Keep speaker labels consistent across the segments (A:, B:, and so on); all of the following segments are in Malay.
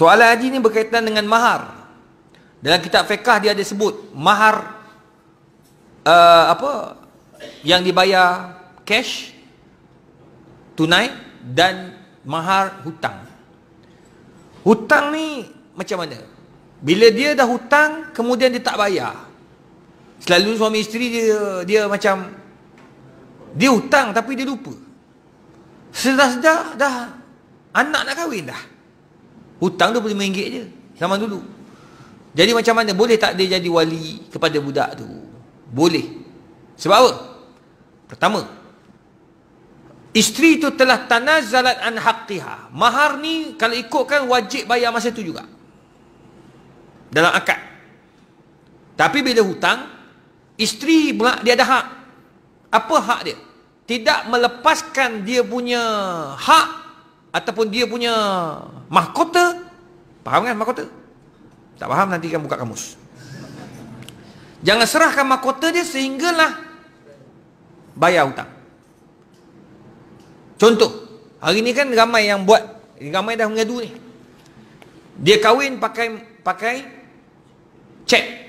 A: Soalan haji ni berkaitan dengan mahar. Dalam kitab fiqh dia ada sebut mahar uh, apa yang dibayar cash tunai dan mahar hutang. Hutang ni macam mana? Bila dia dah hutang kemudian dia tak bayar. Selalu suami isteri dia dia macam dia hutang tapi dia lupa. Sedar-sedar dah anak nak kahwin dah. Hutang tu RM5 je Zaman dulu Jadi macam mana Boleh tak dia jadi wali Kepada budak tu Boleh Sebab apa Pertama Isteri tu telah tanazalat an haqqiha. Mahar ni kalau ikutkan wajib bayar masa tu juga. Dalam akad. Tapi bila hutang, isteri pula dia ada hak. Apa hak dia? Tidak melepaskan dia punya hak ataupun dia punya mahkota faham kan mahkota tak faham nanti kan buka kamus jangan serahkan mahkota dia sehinggalah bayar hutang contoh hari ni kan ramai yang buat ramai dah mengadu ni dia kahwin pakai pakai cek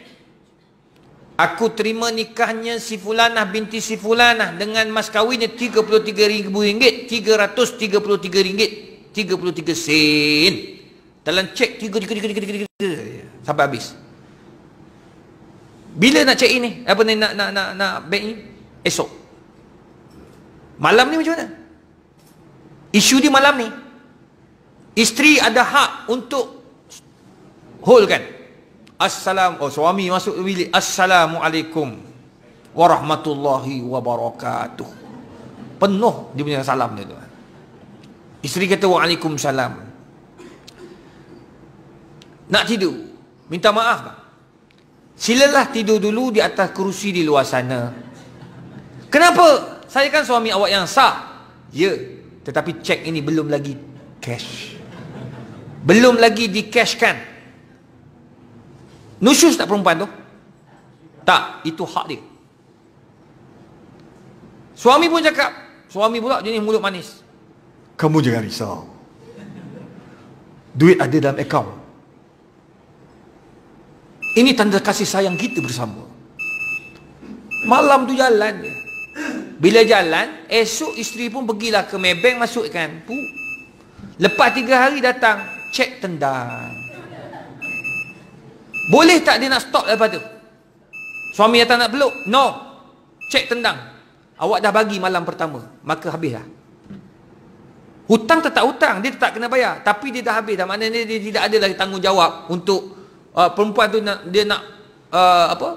A: Aku terima nikahnya si Fulanah binti si Fulanah dengan mas kawinnya RM33,000. RM333. 33 ringgit. 33 sen. Dalam cek, tiga, Sampai habis. Bila nak cek ini? Apa ni nak, nak, nak, nak bank ini? Esok. Malam ni macam mana? Isu dia malam ni. Isteri ada hak untuk hold kan? Assalam oh suami masuk bilik assalamualaikum warahmatullahi wabarakatuh. Penuh dia punya salam dia tu. Isteri kata waalaikumsalam. Nak tidur. Minta maaf. Silalah tidur dulu di atas kerusi di luar sana. Kenapa? Saya kan suami awak yang sah. Ya, tetapi cek ini belum lagi cash. Belum lagi di cash kan? Nusyus tak perempuan tu? Tak, itu hak dia. Suami pun cakap, suami pula jenis mulut manis. Kamu jangan risau. Duit ada dalam akaun. Ini tanda kasih sayang kita bersama. Malam tu jalan je. Bila jalan, esok isteri pun pergilah ke Maybank masukkan. Pu. Lepas tiga hari datang, cek tendang. Boleh tak dia nak stop lepas tu? Suami tak nak peluk? No. Cek tendang. Awak dah bagi malam pertama. Maka habislah. Hutang tetap hutang. Dia tetap kena bayar. Tapi dia dah habis dah. Maknanya dia, dia tidak ada lagi tanggungjawab untuk uh, perempuan tu nak, dia nak uh, apa?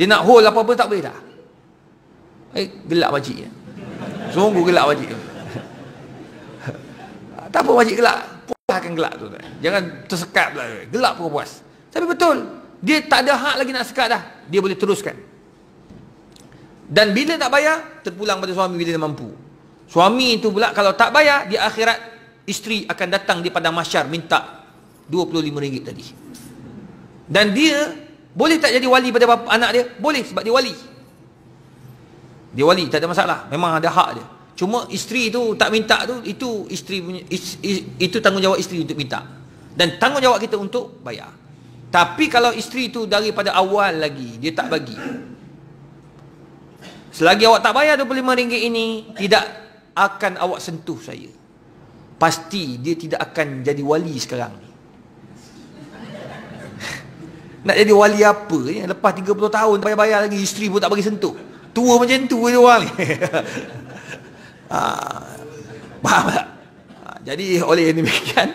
A: Dia nak hold apa-apa tak boleh dah. Eh, gelak wajib ya. Sungguh gelak wajib. tak apa wajib gelak. Puas akan gelak tu. Jangan tersekat pula. Gelak pun puas. Tapi betul, dia tak ada hak lagi nak sekat dah. Dia boleh teruskan. Dan bila tak bayar, terpulang pada suami bila dia mampu. Suami itu pula kalau tak bayar, di akhirat isteri akan datang di padang masyar minta RM25 tadi. Dan dia boleh tak jadi wali pada bapa anak dia? Boleh sebab dia wali. Dia wali, tak ada masalah. Memang ada hak dia. Cuma isteri itu tak minta tu, itu isteri punya, is, is, itu tanggungjawab isteri untuk minta. Dan tanggungjawab kita untuk bayar. Tapi kalau isteri tu daripada awal lagi dia tak bagi. Selagi awak tak bayar RM25 ini, tidak akan awak sentuh saya. Pasti dia tidak akan jadi wali sekarang ni. Nak jadi wali apa ni? Lepas 30 tahun bayar-bayar lagi, isteri pun tak bagi sentuh. Tua macam tu dia orang ni. Ah, faham tak? Ah, jadi oleh yang demikian,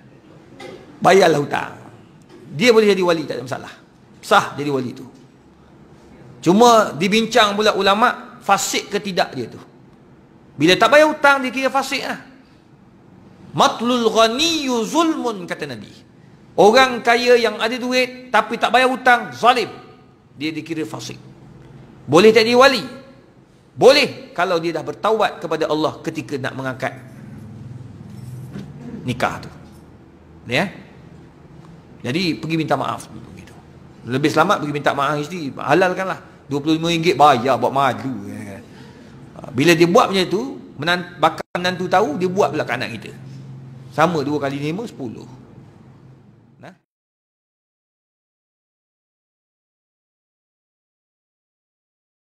A: bayarlah hutang dia boleh jadi wali tak ada masalah sah jadi wali tu cuma dibincang pula ulama fasik ke tidak dia tu bila tak bayar hutang dia kira fasik lah matlul ghaniyu zulmun kata Nabi orang kaya yang ada duit tapi tak bayar hutang zalim dia dikira fasik boleh jadi wali boleh kalau dia dah bertaubat kepada Allah ketika nak mengangkat nikah tu ya yeah? Jadi pergi minta maaf dulu gitu. Lebih selamat pergi minta maaf isteri. Halalkan lah. RM25 bayar buat madu. Ya kan. Bila dia buat macam tu, menan, bakal menantu tahu, dia buat pula ke anak kita. Sama dua kali lima, sepuluh.